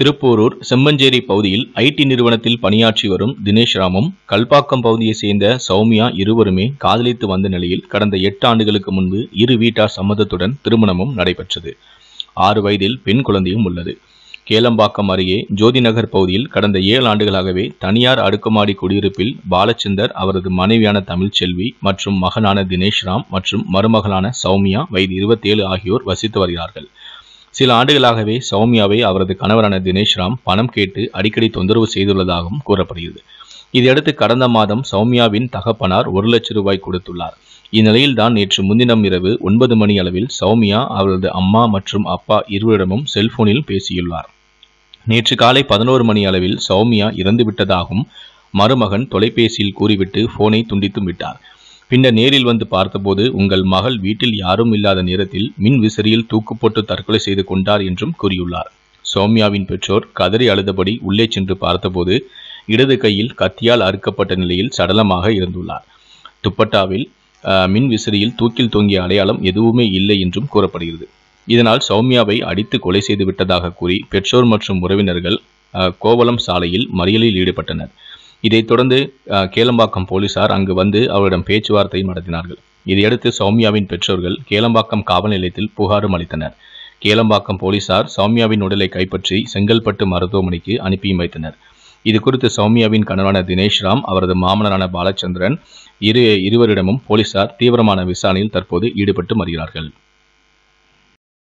திருப்போரூர் செம்மஞ்சேரி பகுதியில் ஐடி நிறுவனத்தில் பணியாற்றி வரும் தினேஷ் ராமும் கல்பாக்கம் பகுதியைச் சேர்ந்த சௌமியா இருவருமே காதலித்து வந்த நிலையில் கடந்த எட்டு ஆண்டுகளுக்கு முன்பு இரு வீட்டார் சம்மதத்துடன் திருமணமும் நடைபெற்றது ஆறு வயதில் பெண் குழந்தையும் உள்ளது கேளம்பாக்கம் அருகே ஜோதிநகர் பகுதியில் கடந்த ஏழு ஆண்டுகளாகவே தனியார் அடுக்குமாடி குடியிருப்பில் பாலச்சந்தர் அவரது மனைவியான தமிழ்ச்செல்வி மற்றும் மகனான தினேஷ் ராம் மற்றும் மருமகளான சௌமியா வயது இருபத்தேழு ஆகியோர் வசித்து வருகிறார்கள் சில ஆண்டுகளாகவே சௌமியாவை அவரது கணவரான தினேஷ்ராம் பணம் கேட்டு அடிக்கடி தொந்தரவு செய்துள்ளதாகவும் கூறப்படுகிறது இதையடுத்து கடந்த மாதம் சௌமியாவின் தகப்பனார் ஒரு லட்சம் ரூபாய் கொடுத்துள்ளார் இந்நிலையில் தான் நேற்று முன்தினம் இரவு ஒன்பது மணி அளவில் சௌமியா அவரது அம்மா மற்றும் அப்பா இருவரிடமும் செல்போனில் பேசியுள்ளார் நேற்று காலை பதினோரு மணி அளவில் சௌமியா இறந்துவிட்டதாகவும் மருமகன் தொலைபேசியில் கூறிவிட்டு போனை துண்டித்தும் விட்டார் பின்னர் நேரில் வந்து பார்த்தபோது உங்கள் மகள் வீட்டில் யாரும் இல்லாத நேரத்தில் மின் விசிறியில் தூக்கு போட்டு தற்கொலை செய்து கொண்டார் என்றும் கூறியுள்ளார் சௌமியாவின் பெற்றோர் கதறி அழுதபடி உள்ளே சென்று பார்த்தபோது இடது கையில் கத்தியால் அறுக்கப்பட்ட நிலையில் சடலமாக இருந்துள்ளார் துப்பட்டாவில் மின் விசிறியில் தூக்கில் தொங்கிய அடையாளம் எதுவுமே இல்லை என்றும் கூறப்படுகிறது இதனால் சௌமியாவை அடித்து கொலை செய்து விட்டதாக கூறி பெற்றோர் மற்றும் உறவினர்கள் கோவளம் சாலையில் மறியலில் ஈடுபட்டனர் இதைத் தொடர்ந்து கேளம்பாக்கம் போலீசார் அங்கு வந்து அவரிடம் பேச்சுவார்த்தை நடத்தினார்கள் இதையடுத்து சௌமியாவின் பெற்றோர்கள் கேளம்பாக்கம் காவல் நிலையத்தில் புகாரும் அளித்தனர் கேளம்பாக்கம் போலீசார் சௌமியாவின் உடலை கைப்பற்றி செங்கல்பட்டு மருத்துவமனைக்கு அனுப்பியும் வைத்தனர் இது குறித்து சௌமியாவின் கணவனான தினேஷ்ராம் அவரது மாமனரான பாலச்சந்திரன் இரு இருவரிடமும் போலீசார் தீவிரமான விசாரணையில் தற்போது ஈடுபட்டு வருகிறார்கள்